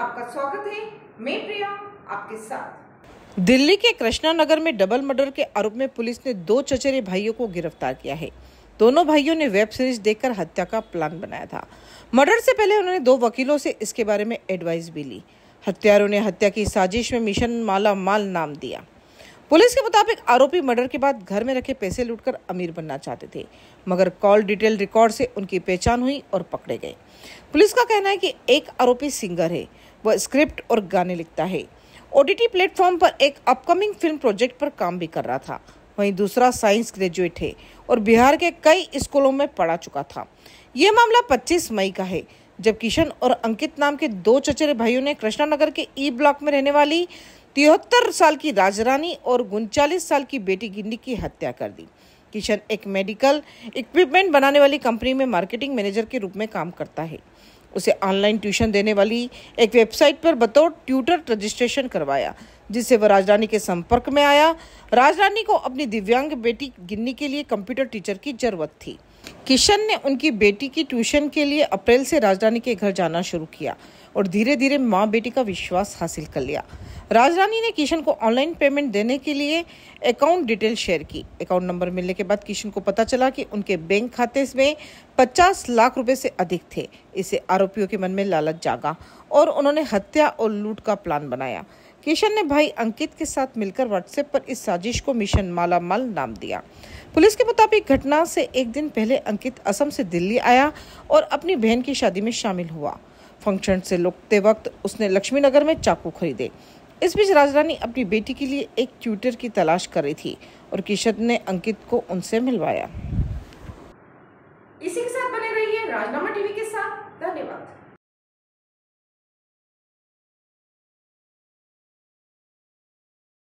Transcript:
आपका स्वागत है मैं प्रिया आपके साथ दिल्ली के कृष्णा नगर में डबल मर्डर के आरोप में पुलिस ने दो चचेरे भाइयों को गिरफ्तार किया है दोनों भाइयों ने वेब सीरीज देखकर हत्या का प्लान बनाया था मर्डर से पहले उन्होंने दो वकीलों से इसके बारे में एडवाइस भी ली हत्यारों ने हत्या की साजिश में मिशन माला माल नाम दिया पुलिस के मुताबिक आरोपी मर्डर के बाद घर में रखे पैसे लूटकर अमीर बनना चाहते थे मगर कॉल डिटेल रिकॉर्ड से उनकी पहचान हुई और पकड़े गए पुलिस का कहना है कि एक आरोपी सिंगर है वह स्क्रिप्ट और गाने लिखता है ओटीटी प्लेटफॉर्म पर एक अपकमिंग फिल्म प्रोजेक्ट पर काम भी कर रहा था वहीं दूसरा साइंस ग्रेजुएट है और बिहार के कई स्कूलों में पढ़ा चुका था यह मामला 25 मई का है जब किशन और अंकित नाम के दो चचेरे भाइयों ने कृष्णानगर के ई ब्लॉक में रहने वाली तिहत्तर साल की राजरानी और उनचालीस साल की बेटी गिन्नी की हत्या कर दी किशन एक मेडिकल इक्विपमेंट बनाने वाली कंपनी में मार्केटिंग मैनेजर के रूप में काम करता है उसे ऑनलाइन ट्यूशन देने वाली एक वेबसाइट पर बतौर ट्यूटर रजिस्ट्रेशन करवाया जिससे वह राजरानी के संपर्क में आया राजरानी को अपनी दिव्यांग बेटी गिन्नी के लिए कंप्यूटर टीचर की जरूरत थी किशन ने उनकी बेटी की ट्यूशन के लिए अप्रैल से राजरानी के घर जाना शुरू किया और धीरे धीरे माँ बेटी का विश्वास हासिल कर लिया राजरानी ने किशन को ऑनलाइन पेमेंट देने के लिए अकाउंट डिटेल शेयर की अकाउंट नंबर मिलने के बाद किशन को पता चला कि उनके बैंक खाते में 50 लाख रुपए से अधिक थे इसे आरोपियों के मन में लालच जागा और उन्होंने हत्या और लूट का प्लान बनाया किशन ने भाई अंकित के साथ मिलकर व्हाट्सएप पर इस साजिश को मिशन माला माल नाम दिया पुलिस के मुताबिक घटना से एक दिन पहले अंकित असम से दिल्ली आया और अपनी बहन की शादी में शामिल हुआ फंक्शन से लुटते वक्त उसने लक्ष्मी नगर में चाकू खरीदे इस बीच राजरानी अपनी बेटी के लिए एक ट्यूटर की तलाश कर रही थी और किशन ने अंकित को उनसे मिलवाया इसी के साथ बने रहिए राजनामा टीवी के साथ धन्यवाद